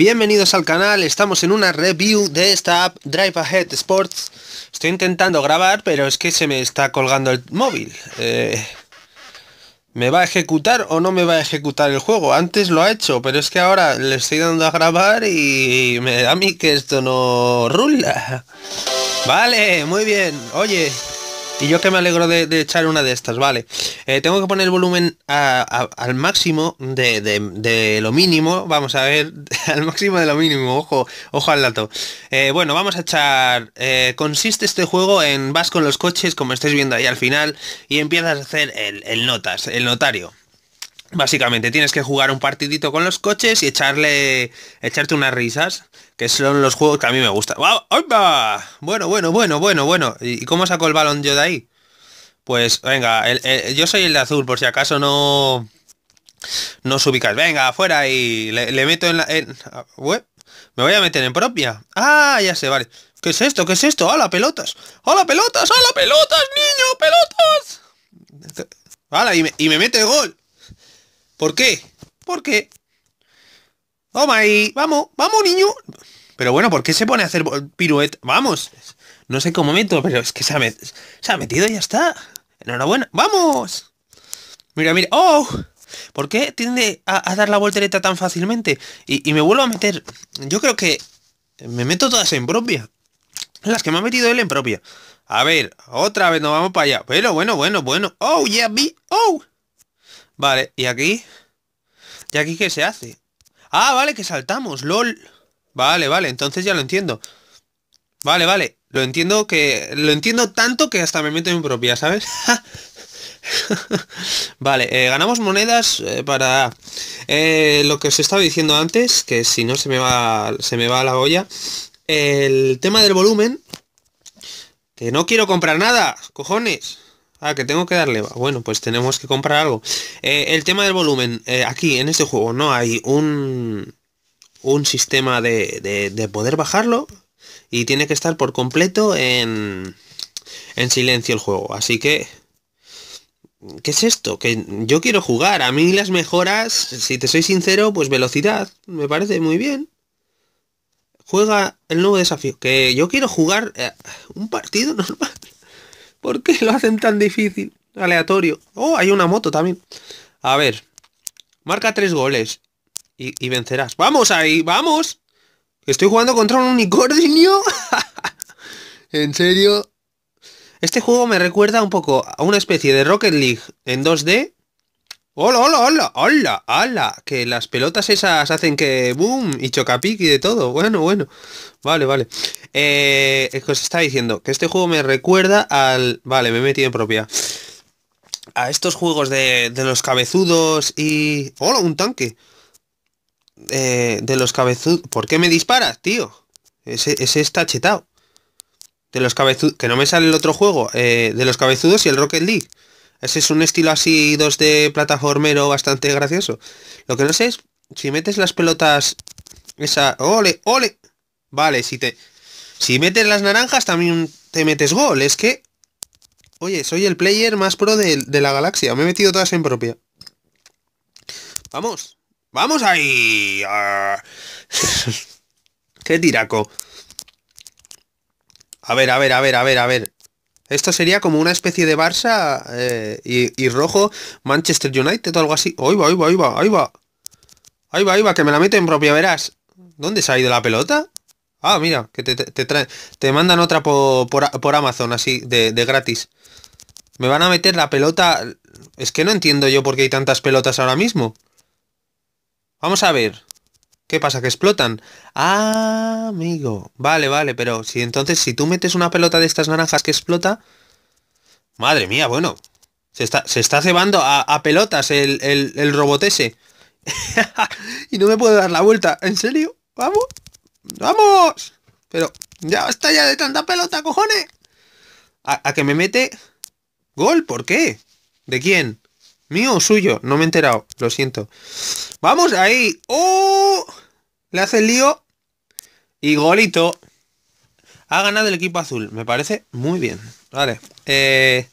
Bienvenidos al canal, estamos en una review de esta app Drive Ahead Sports Estoy intentando grabar, pero es que se me está colgando el móvil eh, ¿Me va a ejecutar o no me va a ejecutar el juego? Antes lo ha hecho, pero es que ahora le estoy dando a grabar y me da a mí que esto no rula Vale, muy bien, oye y yo que me alegro de, echar una de estas, vale. Eh, tengo que poner el volumen al máximo de, lo mínimo. Vamos a ver, al máximo de lo mínimo, ojo, ojo al dato. Eh, bueno, vamos a echar... Eh, consiste este juego en vas con los coches, como estáis viendo ahí al final, y empiezas a hacer el notas, el notario. Básicamente tienes que jugar un partidito con los coches y echarle echarte unas risas, que son los juegos que a mí me gustan. Bueno, bueno, bueno, bueno, bueno. ¿Y cómo saco el balón yo de ahí? Pues venga, yo soy el de azul, por si acaso no no os ubicas. Venga, afuera y le, meto en la Me voy a meter en propia. Ah, ya sé, vale. ¿Qué es esto? ¿Qué es esto? ¡Hala, pelotas! ¡Hala, pelotas! ¡Hala, pelotas, niño! ¡Pelotas! ¡Hala! Y me, y me mete gol. ¿Por qué? ¿Por qué? Toma ahí, vamos, vamos niño. Pero bueno, ¿por qué se pone a hacer pirueta? Vamos, no sé cómo meto, pero es que se ha, se ha metido y ya está. Enhorabuena, vamos. Mira, mira, oh. ¿Por qué tiende a, dar la voltereta tan fácilmente? Y, me vuelvo a meter. Yo creo que me meto todas en propia. Las que me ha metido él en propia. A ver, otra vez nos vamos para allá. Pero bueno, bueno, bueno. Oh, ya yeah, vi. Oh. Vale, ¿y aquí? ¿Y aquí qué se hace? Ah, vale, que saltamos, lol. Vale, vale, entonces ya lo entiendo. Vale, vale, lo entiendo que... Lo entiendo tanto que hasta me meto en mi propia, ¿sabes? vale, eh, ganamos monedas eh, para... Eh, lo que os estaba diciendo antes, que si no se me va, se me va la olla. El tema del volumen. Que no quiero comprar nada, cojones. Ah, que tengo que darle. Bueno, pues tenemos que comprar algo. Eh, el tema del volumen. Eh, aquí, en este juego, no hay un, un sistema de, poder bajarlo. Y tiene que estar por completo en, en silencio el juego. Así que... ¿Qué es esto? Que yo quiero jugar. A mí las mejoras, si te soy sincero, pues velocidad. Me parece muy bien. Juega el nuevo desafío. Que yo quiero jugar eh, un partido normal. ¿Por qué lo hacen tan difícil? Aleatorio. Oh, hay una moto también. A ver. Marca tres goles. Y, vencerás. ¡Vamos ahí! ¡Vamos! Estoy jugando contra un unicornio. en serio. Este juego me recuerda un poco a una especie de Rocket League en 2D Hola, hola, hola, hola, hola. Que las pelotas esas hacen que boom y chocapic y de todo. Bueno, bueno. Vale, vale. Eh, es que os estaba diciendo que este juego me recuerda al... Vale, me metí en propia. A estos juegos de, de los cabezudos y... Hola, un tanque. Eh, de los cabezudos... ¿Por qué me disparas, tío? Ese, está chetado. De los cabezudos... Que no me sale el otro juego. Eh, de los cabezudos y el Rocket League. Ese es un estilo así 2D plataformero bastante gracioso. Lo que no sé es si metes las pelotas esa ole ole vale si te si metes las naranjas también te metes gol es que oye soy el player más pro de, de la galaxia me he metido todas en propia vamos vamos ahí qué tiraco a ver a ver a ver a ver a ver esto sería como una especie de Barça eh, y, rojo Manchester United o algo así. Ahí va, ahí va, ahí va, ahí va. Ahí va, ahí va, que me la meten propia, verás. ¿Dónde se ha ido la pelota? Ah, mira, que te, te, mandan otra por, Amazon, así, de, de, gratis. Me van a meter la pelota... Es que no entiendo yo por qué hay tantas pelotas ahora mismo. Vamos a ver. ¿Qué pasa? ¿Que explotan? Ah, amigo. Vale, vale, pero si entonces si tú metes una pelota de estas naranjas que explota... Madre mía, bueno. Se está, se está cebando a, pelotas el, el, robot ese. y no me puedo dar la vuelta. ¿En serio? ¿Vamos? ¡Vamos! Pero ya está ya de tanta pelota, cojones. A, a que me mete... Gol, ¿por qué? ¿De quién? ¿Mío o suyo? No me he enterado, lo siento. ¡Vamos ahí! ¡Oh! Le hace el lío. Y golito. Ha ganado el equipo azul. Me parece muy bien. Vale. Eh,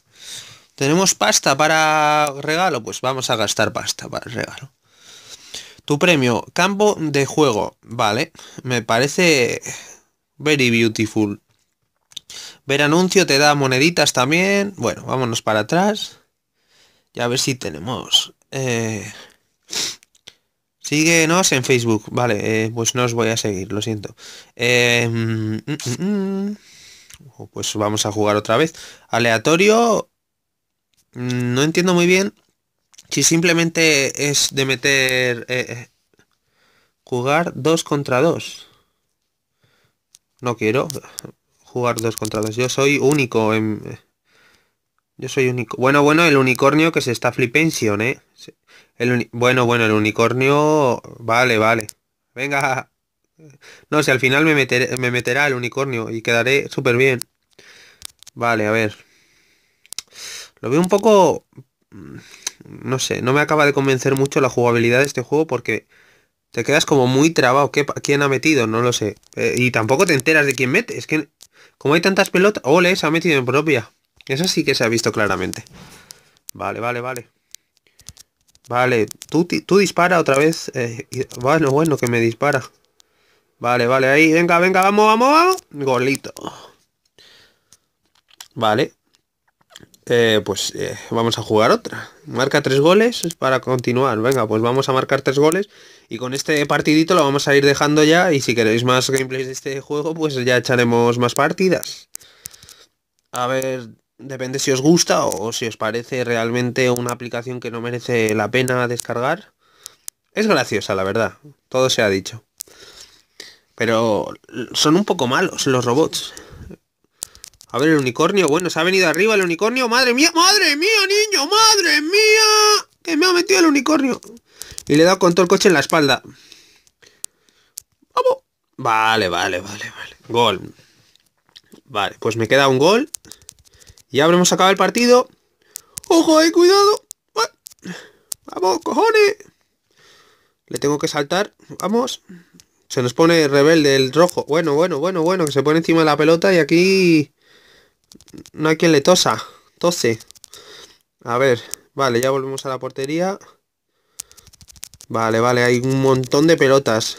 ¿Tenemos pasta para regalo? Pues vamos a gastar pasta para el regalo. Tu premio, campo de juego. Vale. Me parece very beautiful. Ver anuncio te da moneditas también. Bueno, vámonos para atrás. Y a ver si tenemos... Eh, síguenos en Facebook. Vale, eh, pues no os voy a seguir, lo siento. Em, mm, mm, mm. Pues vamos a jugar otra vez. Aleatorio. No entiendo muy bien si simplemente es de meter... Eh, jugar dos contra dos. No quiero jugar dos contra dos. Yo soy único en... Yo soy único. Bueno, bueno, el unicornio que se está flipension, ¿eh? El bueno, bueno, el unicornio... Vale, vale. Venga. No, si al final me, meteré me meterá el unicornio y quedaré súper bien. Vale, a ver. Lo veo un poco... Mm, no sé, no me acaba de convencer mucho la jugabilidad de este juego porque te quedas como muy trabado. ¿Quién ha metido? No lo sé. Eh, y tampoco te enteras de quién mete. Es que como hay tantas pelotas... ¡Ole! Se ha metido en propia. Eso sí que se ha visto claramente. Vale, vale, vale. Vale, tú, tú dispara otra vez. Eh, bueno, bueno, que me dispara. Vale, vale, ahí. Venga, venga, vamos, vamos, vamos. Golito. Vale. Eh, pues eh, vamos a jugar otra. Marca tres goles para continuar. Venga, pues vamos a marcar tres goles. Y con este partidito lo vamos a ir dejando ya. Y si queréis más gameplays de este juego, pues ya echaremos más partidas. A ver, Depende si os gusta o si os parece realmente una aplicación que no merece la pena descargar. Es graciosa, la verdad. Todo se ha dicho. Pero son un poco malos los robots. A ver, el unicornio. Bueno, se ha venido arriba el unicornio. ¡Madre mía! ¡Madre mía, niño! ¡Madre mía! ¡Que me ha metido el unicornio! Y le he dado con todo el coche en la espalda. ¡Vamos! Vale, vale, vale, vale. Gol. Vale, pues me queda un gol ya habremos acabado el partido. ¡Ojo ahí, cuidado! ¡Vamos, cojones! Le tengo que saltar. Vamos. Se nos pone rebelde el rojo. Bueno, bueno, bueno, bueno. Que se pone encima de la pelota y aquí... No hay quien le tosa. Tose. A ver. Vale, ya volvemos a la portería. Vale, vale. Hay un montón de pelotas.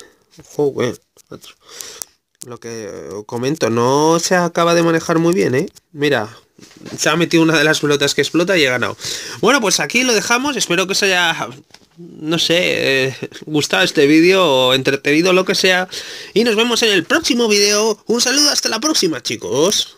Lo que comento. No se acaba de manejar muy bien, ¿eh? Mira se ha metido una de las pelotas que explota y ha ganado. Bueno, pues aquí lo dejamos. Espero que os haya, no sé, eh, gustado este vídeo o entretenido, lo que sea. Y nos vemos en el próximo vídeo. Un saludo, hasta la próxima, chicos.